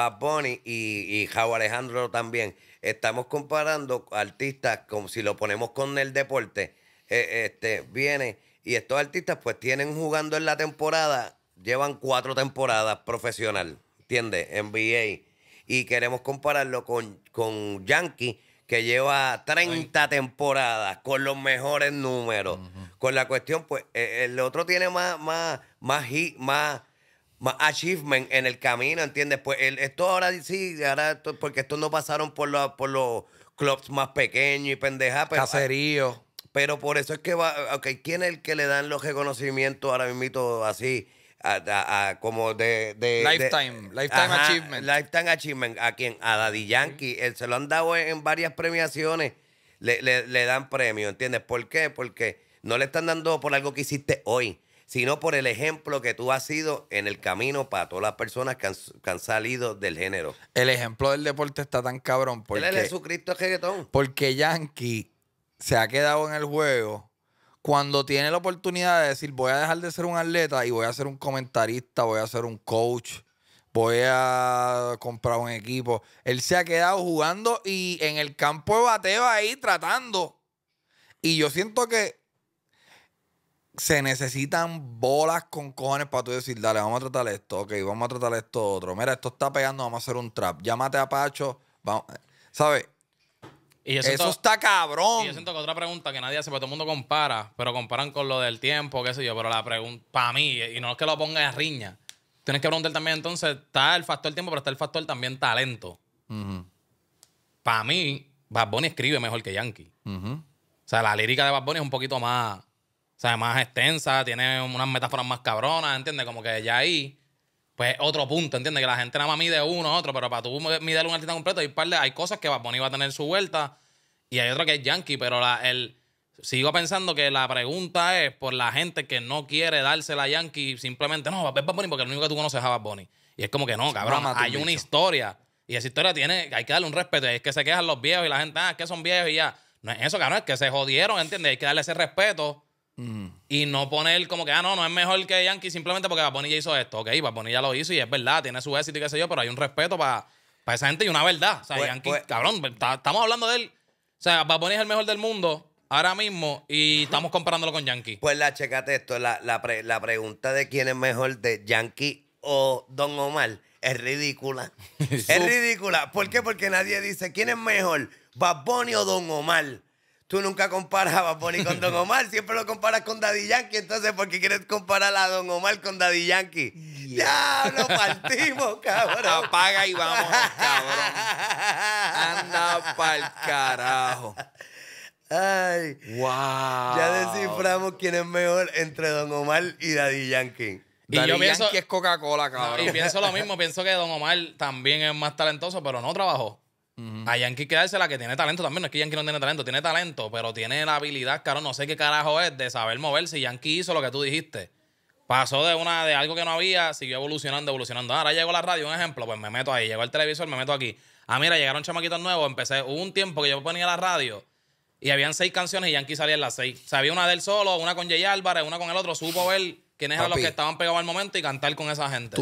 Bad Bunny y, y Jao Alejandro también, estamos comparando artistas como si lo ponemos con el deporte. Eh, este, viene y estos artistas pues tienen jugando en la temporada, llevan cuatro temporadas profesional, ¿entiendes? NBA. Y queremos compararlo con, con Yankee, que lleva 30 temporadas con los mejores números. Con la cuestión, pues, e, el otro tiene más, más, más más más achievement en el camino, ¿entiendes? Pues el, esto ahora sí, ahora esto, porque esto no pasaron por, la, por los clubs más pequeños y pero Caserío. Pero por eso es que va, ok, ¿quién es el que le dan los reconocimientos ahora mismo así? A, como de, Lifetime, Lifetime Achievement. Lifetime Achievement, a quién? a Daddy Yankee, él se lo han dado en, en varias premiaciones, le, le, le dan premio, ¿entiendes? ¿Por qué? Porque no le están dando por algo que hiciste hoy sino por el ejemplo que tú has sido en el camino para todas las personas que han, salido del género. El ejemplo del deporte está tan cabrón. Porque, Él es Jesucristo reggaetón. Porque Yankee se ha quedado en el juego cuando tiene la oportunidad de decir voy a dejar de ser un atleta y voy a ser un comentarista, voy a ser un coach, voy a comprar un equipo. Él se ha quedado jugando y en el campo de bateo ahí tratando. Y yo siento que se necesitan bolas con cojones para tú decir, dale, vamos a tratar esto, ok, vamos a tratar esto otro. Mira, esto está pegando, vamos a hacer un trap. Llámate a Pacho, ¿Sabes? Eso está cabrón. Y yo siento que otra pregunta que nadie hace, pero todo el mundo compara, pero comparan con lo del tiempo, qué sé yo, pero la pregunta, para mí, y no es que lo ponga en riña, tienes que preguntar también entonces, está el factor tiempo, pero está el factor también talento. Para mí, Bad Bunny escribe mejor que Yankee. O sea, la lírica de Bad Bunny es un poquito más o sea, más extensa, tiene unas metáforas más cabronas, ¿entiendes? Como que ya ahí, pues otro punto, ¿entiendes? Que la gente nada más mide uno, otro, pero para tú mirar un artista completo, hay, par hay cosas que Bad Bunny va a tener su vuelta y hay otro que es Yankee, pero la, el, sigo pensando que la pregunta es por la gente que no quiere dársela a Yankee, simplemente no, va ver Bad Bunny porque el único que tú conoces es a Bad Y es como que no, cabrón, hay una historia y esa historia tiene, hay que darle un respeto. es que se quejan los viejos y la gente, ah, es que son viejos y ya. No es eso, cabrón, es que se jodieron, ¿entiendes? Hay que darle ese respeto y no poner como que, ah, no, no es mejor que Yankee simplemente porque Bad ya hizo esto. Ok, Bad ya lo hizo y es verdad, tiene su éxito y qué sé yo, pero hay un respeto para esa gente y una verdad. O sea, pues, Yankee, pues, cabrón, estamos hablando de él. O sea, Bad es el mejor del mundo ahora mismo y estamos comparándolo con Yankee. Pues la, checate esto, la, la, la pregunta de quién es mejor, de Yankee o Don Omar, es ridícula. es ridícula. ¿Por qué? Porque nadie dice quién es mejor, Bad Bunny o Don Omar tú nunca comparas a con Don Omar, siempre lo comparas con Daddy Yankee, entonces ¿por qué quieres comparar a Don Omar con Daddy Yankee? Ya, lo partimos, cabrón. Apaga y vamos, cabrón. Anda pa'l carajo. Ay. Wow. Ya desciframos quién es mejor entre Don Omar y Daddy Yankee. Daddy Yankee es Coca-Cola, cabrón. y pienso lo mismo, pienso que Don Omar también es más talentoso, pero no trabajó. A Yankee quedarse la que tiene talento también. No es que Yankee no tiene talento, tiene talento, pero tiene la habilidad, claro, no sé qué carajo es, de saber moverse. Yankee hizo lo que tú dijiste. Pasó de una de algo que no había, siguió evolucionando, evolucionando. Ahora llegó la radio, un ejemplo, pues me meto ahí. Llegó el televisor, me meto aquí. Ah, mira, llegaron chamaquitos nuevos. Empecé, hubo un tiempo que yo ponía la radio y habían seis canciones y Yankee salía en las seis. O sea, había una del solo, una con Jay Álvarez, una con el otro. Supo ver quiénes eran los que estaban pegados al momento y cantar con esa gente.